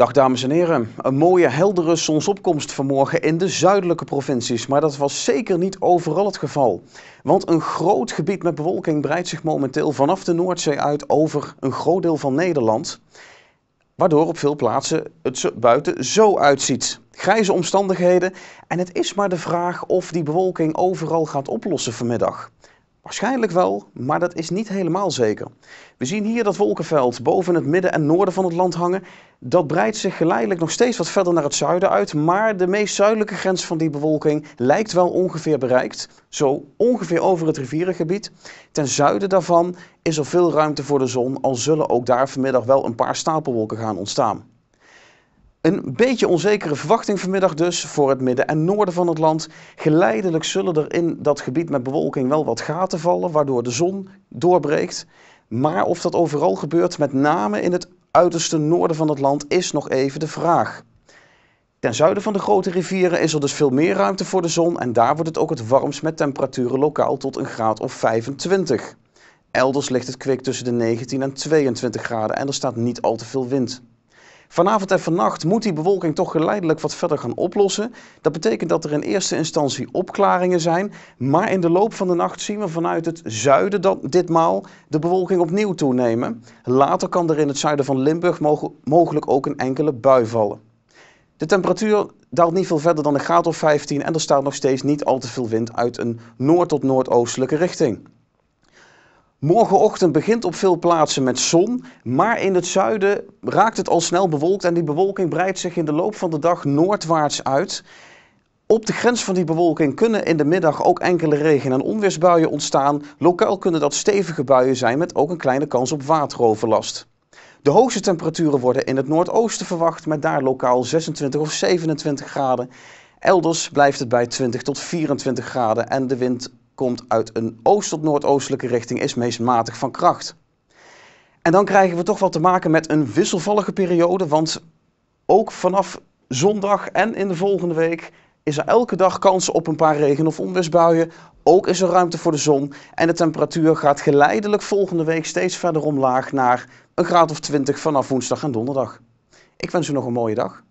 Dag dames en heren. Een mooie heldere zonsopkomst vanmorgen in de zuidelijke provincies. Maar dat was zeker niet overal het geval. Want een groot gebied met bewolking breidt zich momenteel vanaf de Noordzee uit over een groot deel van Nederland. Waardoor op veel plaatsen het buiten zo uitziet. Grijze omstandigheden en het is maar de vraag of die bewolking overal gaat oplossen vanmiddag. Waarschijnlijk wel, maar dat is niet helemaal zeker. We zien hier dat wolkenveld boven het midden en noorden van het land hangen. Dat breidt zich geleidelijk nog steeds wat verder naar het zuiden uit, maar de meest zuidelijke grens van die bewolking lijkt wel ongeveer bereikt, zo ongeveer over het rivierengebied. Ten zuiden daarvan is er veel ruimte voor de zon, al zullen ook daar vanmiddag wel een paar stapelwolken gaan ontstaan. Een beetje onzekere verwachting vanmiddag dus voor het midden en noorden van het land. Geleidelijk zullen er in dat gebied met bewolking wel wat gaten vallen, waardoor de zon doorbreekt. Maar of dat overal gebeurt, met name in het uiterste noorden van het land, is nog even de vraag. Ten zuiden van de grote rivieren is er dus veel meer ruimte voor de zon en daar wordt het ook het warmst met temperaturen lokaal tot een graad of 25. Elders ligt het kwik tussen de 19 en 22 graden en er staat niet al te veel wind. Vanavond en vannacht moet die bewolking toch geleidelijk wat verder gaan oplossen. Dat betekent dat er in eerste instantie opklaringen zijn. Maar in de loop van de nacht zien we vanuit het zuiden dan ditmaal de bewolking opnieuw toenemen. Later kan er in het zuiden van Limburg mogelijk ook een enkele bui vallen. De temperatuur daalt niet veel verder dan de graad of 15 en er staat nog steeds niet al te veel wind uit een noord- tot noordoostelijke richting. Morgenochtend begint op veel plaatsen met zon, maar in het zuiden raakt het al snel bewolkt en die bewolking breidt zich in de loop van de dag noordwaarts uit. Op de grens van die bewolking kunnen in de middag ook enkele regen- en onweersbuien ontstaan. Lokaal kunnen dat stevige buien zijn met ook een kleine kans op wateroverlast. De hoogste temperaturen worden in het noordoosten verwacht met daar lokaal 26 of 27 graden. Elders blijft het bij 20 tot 24 graden en de wind komt uit een oost- tot noordoostelijke richting, is meest matig van kracht. En dan krijgen we toch wel te maken met een wisselvallige periode, want ook vanaf zondag en in de volgende week is er elke dag kans op een paar regen- of onweersbuien. Ook is er ruimte voor de zon en de temperatuur gaat geleidelijk volgende week steeds verder omlaag naar een graad of 20 vanaf woensdag en donderdag. Ik wens u nog een mooie dag.